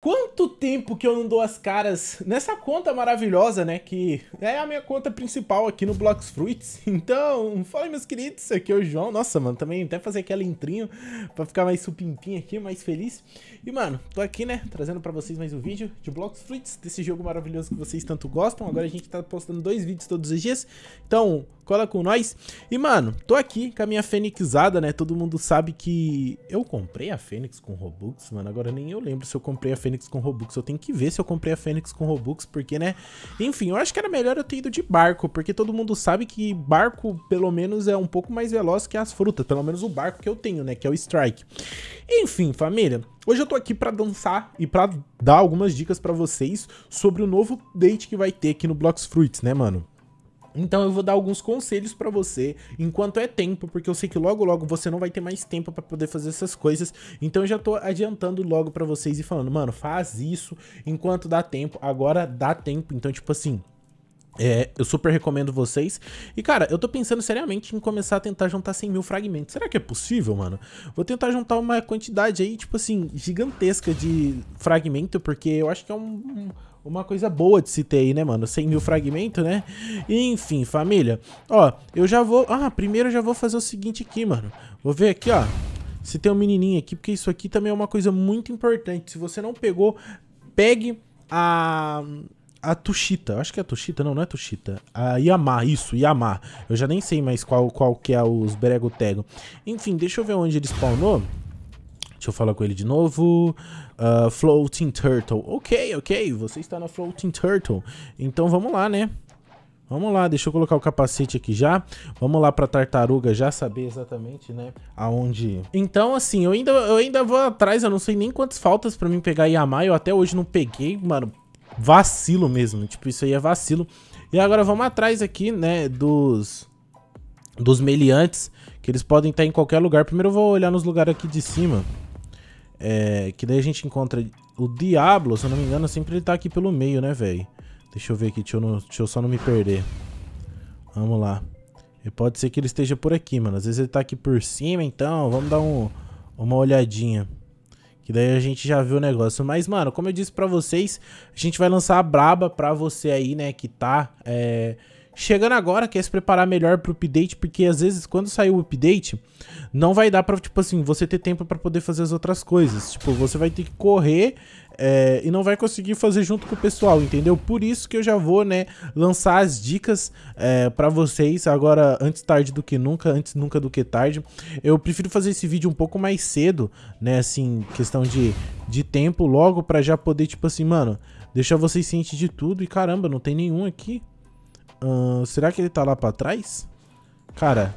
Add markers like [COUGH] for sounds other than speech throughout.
Quanto tempo que eu não dou as caras nessa conta maravilhosa, né? Que é a minha conta principal aqui no Blocks Fruits. [LAUGHS] Então, fala meus queridos, aqui é o João. Nossa, mano, também até fazer aquele entrinho pra ficar mais supimpim aqui, mais feliz. E, mano, tô aqui, né, trazendo pra vocês mais um vídeo de Blocks Fruits, desse jogo maravilhoso que vocês tanto gostam. Agora a gente tá postando dois vídeos todos os dias. Então, cola com nós. E, mano, tô aqui com a minha Fênixada, né? Todo mundo sabe que eu comprei a Fênix com Robux, mano. Agora nem eu lembro se eu comprei a Fênix Fênix com Robux. Eu tenho que ver se eu comprei a Fênix com Robux, porque, né? Enfim, eu acho que era melhor eu ter ido de barco, porque todo mundo sabe que barco, pelo menos, é um pouco mais veloz que as frutas. Pelo menos o barco que eu tenho, né? Que é o Strike. Enfim, família. Hoje eu tô aqui para dançar e para dar algumas dicas para vocês sobre o novo date que vai ter aqui no Blocks Fruits, né, mano? Então eu vou dar alguns conselhos para você enquanto é tempo, porque eu sei que logo logo você não vai ter mais tempo para poder fazer essas coisas. Então eu já tô adiantando logo para vocês e falando, mano, faz isso enquanto dá tempo. Agora dá tempo, então tipo assim, é, eu super recomendo vocês. E, cara, eu tô pensando seriamente em começar a tentar juntar 100 mil fragmentos. Será que é possível, mano? Vou tentar juntar uma quantidade aí, tipo assim, gigantesca de fragmento, porque eu acho que é um, um uma coisa boa de se ter aí, né, mano? 100 mil fragmentos, né? Enfim, família. Ó, eu já vou... Ah, primeiro eu já vou fazer o seguinte aqui, mano. Vou ver aqui, ó. Se tem um menininho aqui, porque isso aqui também é uma coisa muito importante. Se você não pegou, pegue a... A Tushita, acho que é a Tushita, não, não é Tushita. A Yamaha, isso, Yamaha Eu já nem sei mais qual, qual que é os Brego Tego. Enfim, deixa eu ver onde ele spawnou. Deixa eu falar com ele de novo. Uh, Floating Turtle. Ok, ok. Você está na Floating Turtle. Então vamos lá, né? Vamos lá, deixa eu colocar o capacete aqui já. Vamos lá pra tartaruga já saber exatamente, né, aonde... Então, assim, eu ainda, eu ainda vou atrás, eu não sei nem quantas faltas pra mim pegar Yamai. Eu até hoje não peguei, mano. Vacilo mesmo, tipo, isso aí é vacilo. E agora vamos atrás aqui, né, dos... Dos meliantes, que eles podem estar em qualquer lugar. Primeiro eu vou olhar nos lugares aqui de cima. É, que daí a gente encontra o Diablo, se eu não me engano, sempre ele tá aqui pelo meio, né, velho? Deixa eu ver aqui, deixa eu, não, deixa eu, só não me perder. Vamos lá. E pode ser que ele esteja por aqui, mano. Às vezes ele tá aqui por cima, então vamos dar um, uma olhadinha. Que daí a gente já viu o negócio. Mas, mano, como eu disse pra vocês, a gente vai lançar a braba pra você aí, né, que tá... É chegando agora, quer se preparar melhor pro update, porque às vezes quando sair o update, não vai dar pra, tipo assim, você ter tempo pra poder fazer as outras coisas. Tipo, você vai ter que correr é, e não vai conseguir fazer junto com o pessoal, entendeu? Por isso que eu já vou, né, lançar as dicas é, eh, para vocês agora, antes tarde do que nunca, antes nunca do que tarde. Eu prefiro fazer esse vídeo um pouco mais cedo, né, assim, questão de, de tempo logo para já poder, tipo assim, mano, deixar vocês cientes de tudo. E caramba, não tem nenhum aqui será que ele tá lá pra trás? Cara,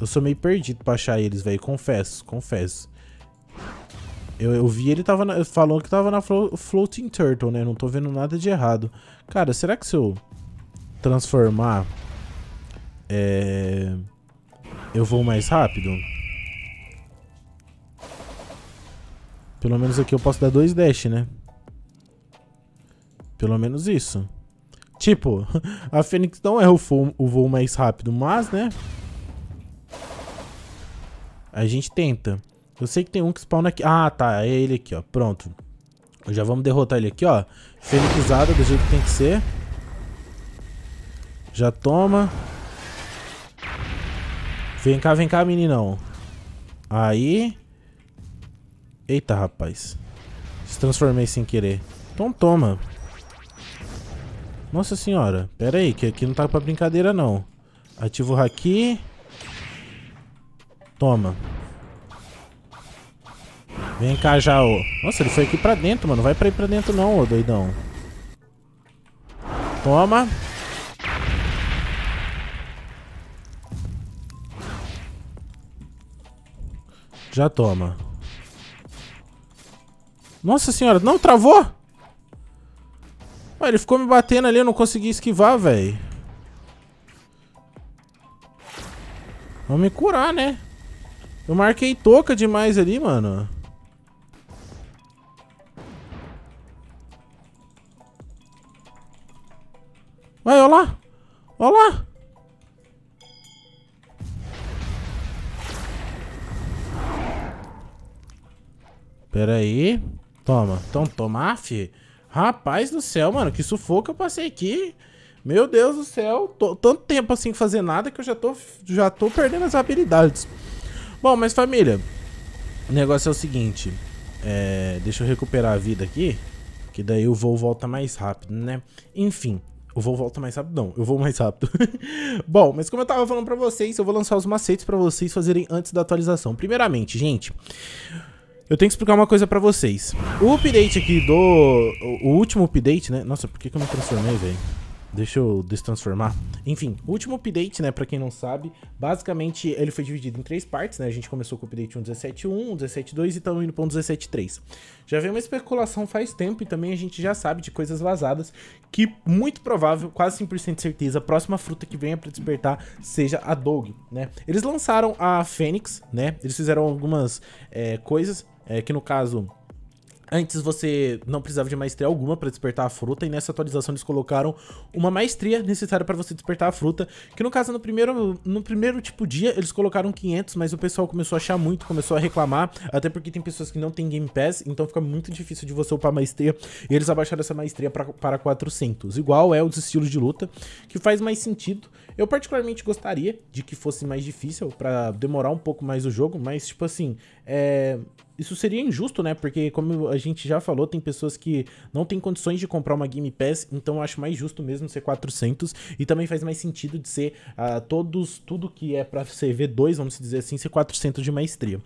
eu sou meio perdido pra achar eles, velho. Confesso, confesso. Eu, eu vi ele tava na, falou que tava na flo, Floating Turtle, né? Não tô vendo nada de errado. Cara, será que se eu transformar... É... Eu vou mais rápido? Pelo menos aqui eu posso dar dois dash, né? Pelo menos isso. Tipo, [LAUGHS] a Fênix não é o voo, o voo mais rápido, mas, né? A gente tenta. Eu sei que tem um que spawna aqui. Ah, tá. É ele aqui, ó. Pronto. Já vamos derrotar ele aqui, ó. Fênixada do jeito que tem que ser. Já toma. Vem cá, vem cá, meninão. Aí. Eita, rapaz. Se transformei sem querer. Então toma. Nossa senhora, pera aí, que aqui não tá pra brincadeira não. Ativa o haki. Toma. Vem cá já, ô. Nossa, ele foi aqui pra dentro, mano. Não vai pra ir pra dentro não, ô doidão. Toma. Já toma. Nossa senhora, não, travou! ele ficou me batendo ali, eu não consegui esquivar, velho. Vamos me curar, né? Eu marquei toca demais ali, mano. Vai, olha lá. Olha lá. Pera aí. Toma. Então toma, fi. Rapaz do céu, mano, que sufoco eu passei aqui. Meu Deus do céu, tô, tanto tempo assim fazer nada que eu já tô, já tô perdendo as habilidades. Bom, mas família, o negócio é o seguinte. É, deixa eu recuperar a vida aqui, que daí o voo volta mais rápido, né? Enfim, o voo volta mais rápido? Não, eu vou mais rápido. [LAUGHS] Bom, mas como eu tava falando pra vocês, eu vou lançar os macetes pra vocês fazerem antes da atualização. Primeiramente, gente eu tenho que explicar uma coisa pra vocês. O update aqui do... O último update, né? Nossa, por que, que eu me transformei, velho? Deixa eu destransformar. Enfim, o último update, né, pra quem não sabe, basicamente ele foi dividido em três partes, né? A gente começou com o update 1.17.1, 17.2 e estamos indo para um Já veio uma especulação faz tempo e também a gente já sabe de coisas vazadas que muito provável, quase 100% de certeza, a próxima fruta que venha para despertar seja a Dog, né? Eles lançaram a Fênix, né? Eles fizeram algumas é, coisas é, que no caso, Antes você não precisava de maestria alguma para despertar a fruta, e nessa atualização eles colocaram uma maestria necessária para você despertar a fruta, que no caso no primeiro, no primeiro tipo dia eles colocaram 500, mas o pessoal começou a achar muito, começou a reclamar, até porque tem pessoas que não têm Game Pass, então fica muito difícil de você upar maestria, e eles abaixaram essa maestria pra, para 400. Igual é os estilos de luta, que faz mais sentido. Eu particularmente gostaria de que fosse mais difícil para demorar um pouco mais o jogo, mas tipo assim, é, isso seria injusto, né? Porque, como a gente já falou, tem pessoas que não têm condições de comprar uma Game Pass, então eu acho mais justo mesmo ser 400 e também faz mais sentido de ser uh, todos, tudo que é pra v 2 vamos dizer assim, ser 400 de maestria.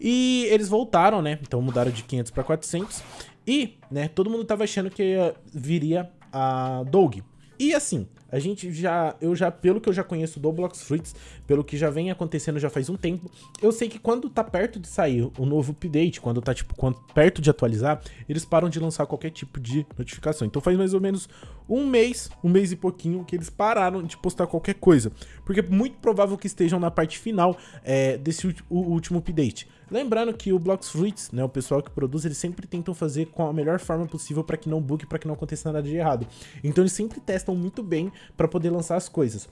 E eles voltaram, né? Então mudaram de 500 para 400 e, né, todo mundo tava achando que ah, viria a Doug, e assim, a gente já, eu já, pelo que eu já conheço do Blox Fruits, pelo que já vem acontecendo já faz um tempo, eu sei que quando tá perto de sair o novo update, quando tá, tipo, quando, perto de atualizar, eles param de lançar qualquer tipo de notificação. Então faz mais ou menos um mês, um mês e pouquinho, que eles pararam de postar qualquer coisa. Porque é muito provável que estejam na parte final é, desse último update. Lembrando que o Blocks Fruits, né, o pessoal que produz, eles sempre tentam fazer com a melhor forma possível para que não bugue, para que não aconteça nada de errado. Então eles sempre testam muito bem para poder lançar as coisas.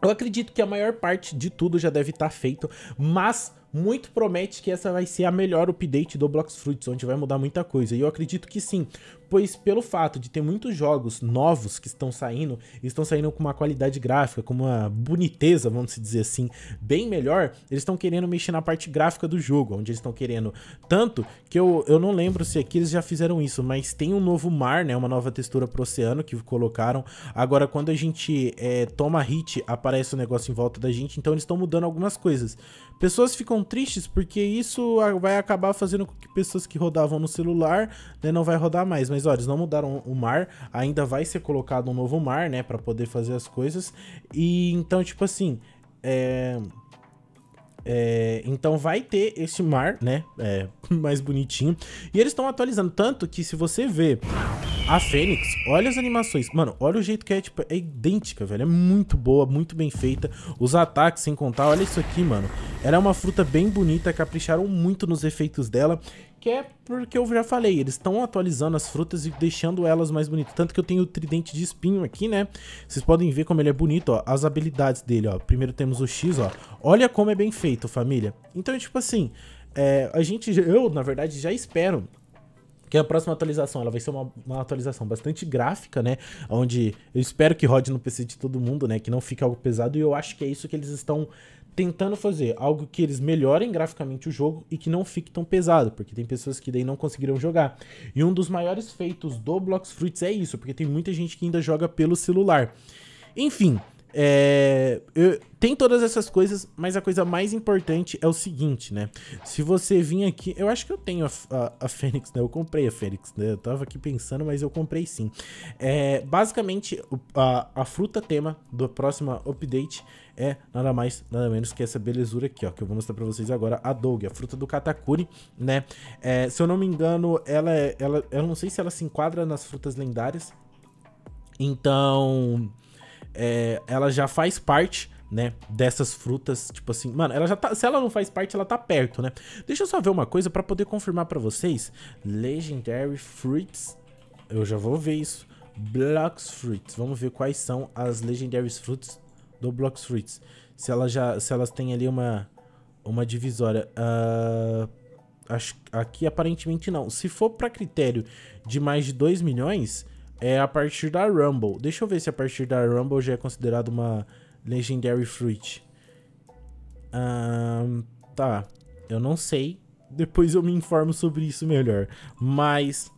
Eu acredito que a maior parte de tudo já deve estar tá feito, mas muito promete que essa vai ser a melhor update do Blox Fruits, onde vai mudar muita coisa. E eu acredito que sim, pois pelo fato de ter muitos jogos novos que estão saindo, estão saindo com uma qualidade gráfica, com uma boniteza, vamos dizer assim, bem melhor, eles estão querendo mexer na parte gráfica do jogo, onde eles estão querendo tanto que eu, eu não lembro se aqui eles já fizeram isso, mas tem um novo mar, né, uma nova textura pro oceano que colocaram. Agora, quando a gente é, toma hit, aparece o um negócio em volta da gente, então eles estão mudando algumas coisas. Pessoas ficam tristes porque isso vai acabar fazendo com que pessoas que rodavam no celular né, não vai rodar mais. Mas olha, eles não mudaram o mar, ainda vai ser colocado um novo mar, né, para poder fazer as coisas. E então, tipo assim, é... É, então vai ter esse mar, né? É, [LAUGHS] mais bonitinho. E eles estão atualizando tanto que se você ver a Fênix, olha as animações. Mano, olha o jeito que é, tipo, é idêntica, velho. É muito boa, muito bem feita. Os ataques, sem contar, olha isso aqui, mano. Ela é uma fruta bem bonita, capricharam muito nos efeitos dela. Que é porque eu já falei, eles estão atualizando as frutas e deixando elas mais bonitas. Tanto que eu tenho o tridente de espinho aqui, né? Vocês podem ver como ele é bonito, ó. As habilidades dele, ó. Primeiro temos o X, ó. Olha como é bem feito, família. Então, tipo assim, é, a gente... Eu, na verdade, já espero que a próxima atualização ela vai ser uma, uma atualização bastante gráfica, né? Onde eu espero que rode no PC de todo mundo, né? Que não fique algo pesado. E eu acho que é isso que eles estão tentando fazer algo que eles melhorem graficamente o jogo e que não fique tão pesado, porque tem pessoas que daí não conseguiram jogar. E um dos maiores feitos do Blox Fruits é isso, porque tem muita gente que ainda joga pelo celular. Enfim, é, eu, tem todas essas coisas, mas a coisa mais importante é o seguinte, né? Se você vir aqui, eu acho que eu tenho a, a, a Fênix, né? Eu comprei a Fênix, né? Eu tava aqui pensando, mas eu comprei sim. É, basicamente, a, a fruta tema do próximo update é nada mais, nada menos que essa belezura aqui, ó, que eu vou mostrar pra vocês agora, a Doug, a fruta do Katakuri, né? É, se eu não me engano, ela, é, ela, eu não sei se ela se enquadra nas frutas lendárias, então é, ela já faz parte né, dessas frutas, tipo assim, mano, ela já tá, se ela não faz parte, ela tá perto, né? Deixa eu só ver uma coisa para poder confirmar para vocês. Legendary Fruits, eu já vou ver isso. Blocks Fruits, vamos ver quais são as Legendary Fruits do Blocks Fruits. Se ela já, se elas têm ali uma uma divisória. Uh, acho, aqui aparentemente não. Se for para critério de mais de 2 milhões, é a partir da Rumble. Deixa eu ver se a partir da Rumble já é considerado uma Legendary Fruit. Um, tá, eu não sei. [LAUGHS] Depois eu me informo sobre isso melhor. Mas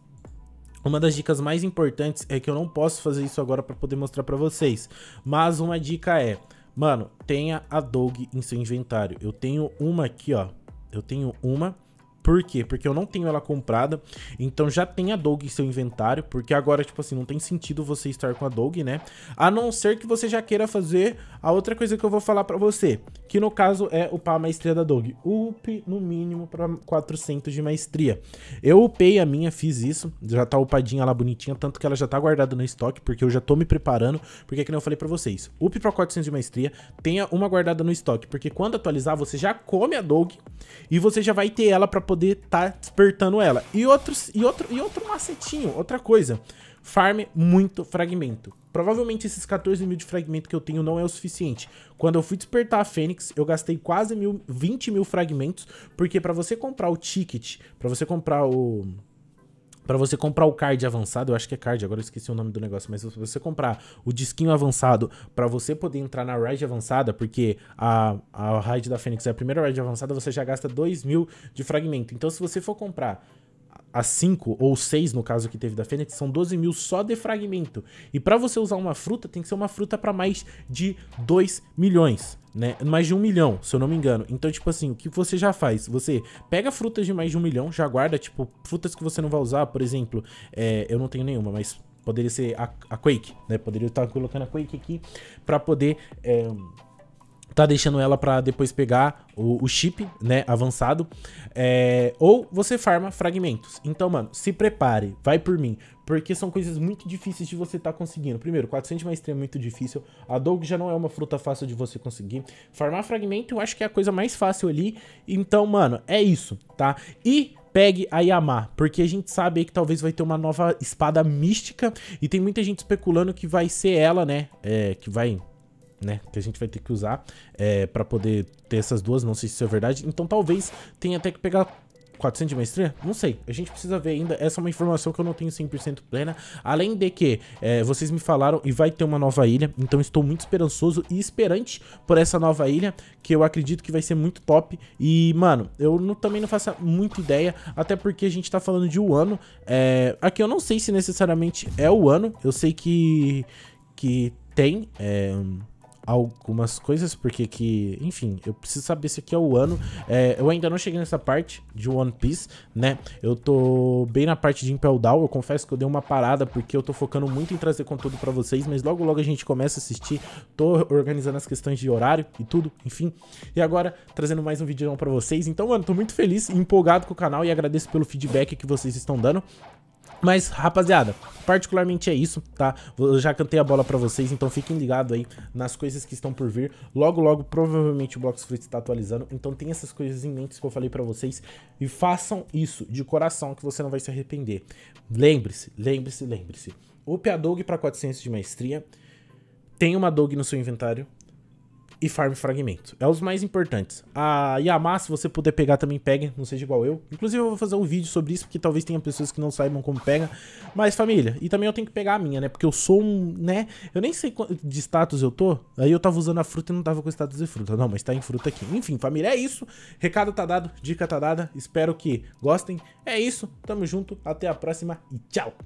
uma das dicas mais importantes é que eu não posso fazer isso agora para poder mostrar para vocês. Mas uma dica é, mano, tenha a Dog em seu inventário. Eu tenho uma aqui, ó. Eu tenho uma por quê? Porque eu não tenho ela comprada, então já tem a Dog em seu inventário, porque agora, tipo assim, não tem sentido você estar com a Dog, né? A não ser que você já queira fazer a outra coisa que eu vou falar pra você, que no caso é upar a maestria da Dog. Up no mínimo pra 400 de maestria. Eu upei a minha, fiz isso, já tá upadinha lá bonitinha, tanto que ela já tá guardada no estoque, porque eu já tô me preparando, porque é que eu falei pra vocês, up pra 400 de maestria, tenha uma guardada no estoque, porque quando atualizar você já come a Dog e você já vai ter ela pra poder poder estar tá despertando ela. E, outros, e, outro, e outro macetinho, outra coisa. Farm muito fragmento. Provavelmente esses 14 mil de fragmento que eu tenho não é o suficiente. Quando eu fui despertar a Fênix, eu gastei quase mil, 20 mil fragmentos, porque para você comprar o ticket, para você comprar o para você comprar o card avançado, eu acho que é card, agora eu esqueci o nome do negócio, mas se você comprar o disquinho avançado para você poder entrar na raid avançada, porque a, a raid da Fênix é a primeira raid avançada, você já gasta 2 mil de fragmento. Então se você for comprar as 5 ou 6, no caso que teve da Fênix, são 12 mil só de fragmento. E para você usar uma fruta, tem que ser uma fruta para mais de 2 milhões. Né? Mais de um milhão, se eu não me engano. Então, tipo assim, o que você já faz? Você pega frutas de mais de um milhão, já guarda, tipo, frutas que você não vai usar, por exemplo, é, eu não tenho nenhuma, mas poderia ser a, a Quake, né? Poderia estar colocando a Quake aqui para poder. É, tá deixando ela para depois pegar o, o, chip, né, avançado. É, ou você farma fragmentos. Então, mano, se prepare, vai por mim. Porque são coisas muito difíceis de você tá conseguindo. Primeiro, 400 mais 3 é muito difícil. A Doug já não é uma fruta fácil de você conseguir. Farmar fragmento eu acho que é a coisa mais fácil ali. Então, mano, é isso, tá? E pegue a Yamaha, porque a gente sabe que talvez vai ter uma nova espada mística e tem muita gente especulando que vai ser ela, né? É, que vai né, que a gente vai ter que usar é, para poder ter essas duas, não sei se isso é verdade. Então talvez tenha até que pegar 400 de maestria? Não sei, a gente precisa ver ainda, essa é uma informação que eu não tenho 100% plena, além de que é, vocês me falaram e vai ter uma nova ilha, então estou muito esperançoso e esperante por essa nova ilha, que eu acredito que vai ser muito top, e mano, eu não, também não faço muita ideia, até porque a gente tá falando de um ano, é, aqui eu não sei se necessariamente é o ano, eu sei que, que tem... É, algumas coisas, porque que, enfim, eu preciso saber se aqui é o ano. É, eu ainda não cheguei nessa parte de One Piece, né? Eu tô bem na parte de Impel Down, eu confesso que eu dei uma parada porque eu tô focando muito em trazer conteúdo para vocês, mas logo logo a gente começa a assistir, tô organizando as questões de horário e tudo, enfim. E agora, trazendo mais um vídeo para vocês. Então, mano, tô muito feliz e empolgado com o canal e agradeço pelo feedback que vocês estão dando. Mas, rapaziada, particularmente é isso, tá? Eu já cantei a bola pra vocês, então fiquem ligados aí nas coisas que estão por vir. Logo, logo, provavelmente o Blox fruit está atualizando, então tem essas coisas em mente que eu falei pra vocês e façam isso de coração que você não vai se arrepender. Lembre-se, lembre-se, lembre-se. Upe a Dog pra 400 de maestria, tem uma Dog no seu inventário, e farm fragmento. É os mais importantes. A Yamaha, se você puder pegar, também pega, não seja igual eu. Inclusive, eu vou fazer um vídeo sobre isso, porque talvez tenha pessoas que não saibam como pega. Mas, família, e também eu tenho que pegar a minha, né? Porque eu sou um, né? Eu nem sei de status eu tô. Aí eu tava usando a fruta e não tava com status de fruta. Não, mas tá em fruta aqui. Enfim, família, é isso. Recado tá dado, dica tá dada. Espero que gostem. É isso, tamo junto, até a próxima e tchau!